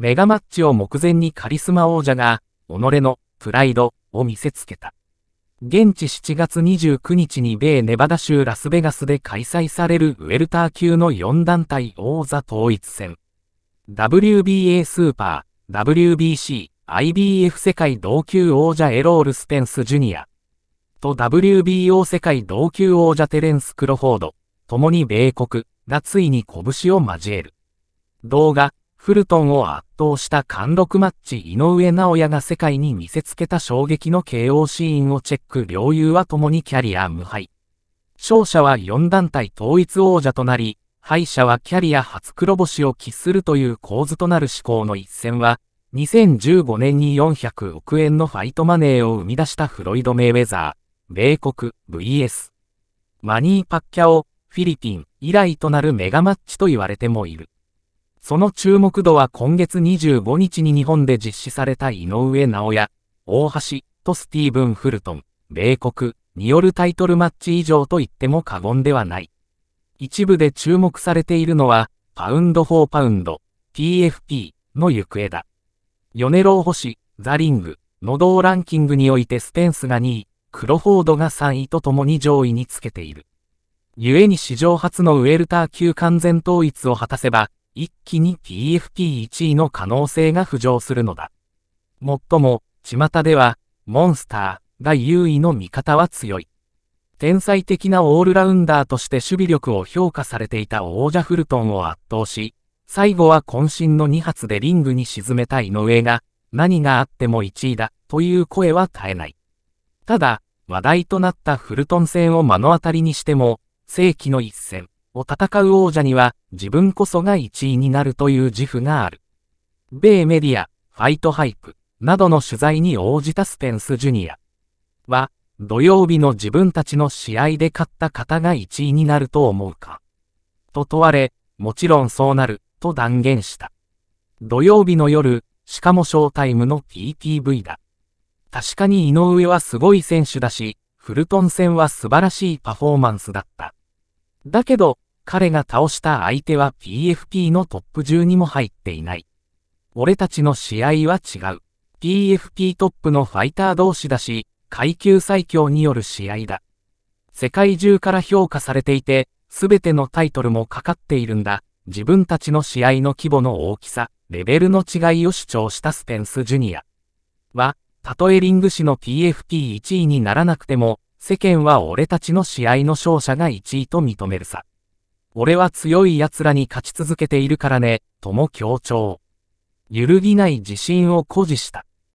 メガマッチを目前にカリスマ王者が、己のプライドを見せつけた。現地7月29日に米ネバダ州ラスベガスで開催されるウェルター級の4団体王座統一戦。WBA スーパー、WBC、IBF 世界同級王者エロール・スペンス・ジュニアと WBO 世界同級王者テレンス・クロフォード、共に米国がついに拳を交える。動画、フルトンを圧倒した貫禄マッチ井上尚弥が世界に見せつけた衝撃の KO シーンをチェック両友は共にキャリア無敗。勝者は4団体統一王者となり、敗者はキャリア初黒星を喫するという構図となる思考の一戦は、2015年に400億円のファイトマネーを生み出したフロイド・メイウェザー、米国 VS、マニー・パッキャオ、フィリピン以来となるメガマッチと言われてもいる。その注目度は今月25日に日本で実施された井上直也、大橋とスティーブン・フルトン、米国によるタイトルマッチ以上と言っても過言ではない。一部で注目されているのは、パウンド・フォー・パウンド、TFP の行方だ。ヨネロー星、ザ・リング、ドーランキングにおいてスペンスが2位、クロフォードが3位とともに上位につけている。故に史上初のウェルター級完全統一を果たせば、一気に p f p 1位の可能性が浮上するのだ。もっとも、巷では、モンスターが優位の味方は強い。天才的なオールラウンダーとして守備力を評価されていた王者フルトンを圧倒し、最後は渾身の2発でリングに沈めた井上が、何があっても1位だ、という声は絶えない。ただ、話題となったフルトン戦を目の当たりにしても、世紀の一戦。を戦う王者には自分こそが1位になるという自負がある。米メディア、ファイトハイプなどの取材に応じたスペンス・ジュニアは、土曜日の自分たちの試合で勝った方が1位になると思うかと問われ、もちろんそうなる、と断言した。土曜日の夜、しかもショータイムの PTV だ。確かに井上はすごい選手だし、フルトン戦は素晴らしいパフォーマンスだった。だけど、彼が倒した相手は PFP のトップ10にも入っていない。俺たちの試合は違う。PFP トップのファイター同士だし、階級最強による試合だ。世界中から評価されていて、すべてのタイトルもかかっているんだ。自分たちの試合の規模の大きさ、レベルの違いを主張したスペンス・ジュニアは、たとえリング誌の PFP1 位にならなくても、世間は俺たちの試合の勝者が1位と認めるさ。俺は強い奴らに勝ち続けているからね、とも強調。揺るぎない自信を誇示した。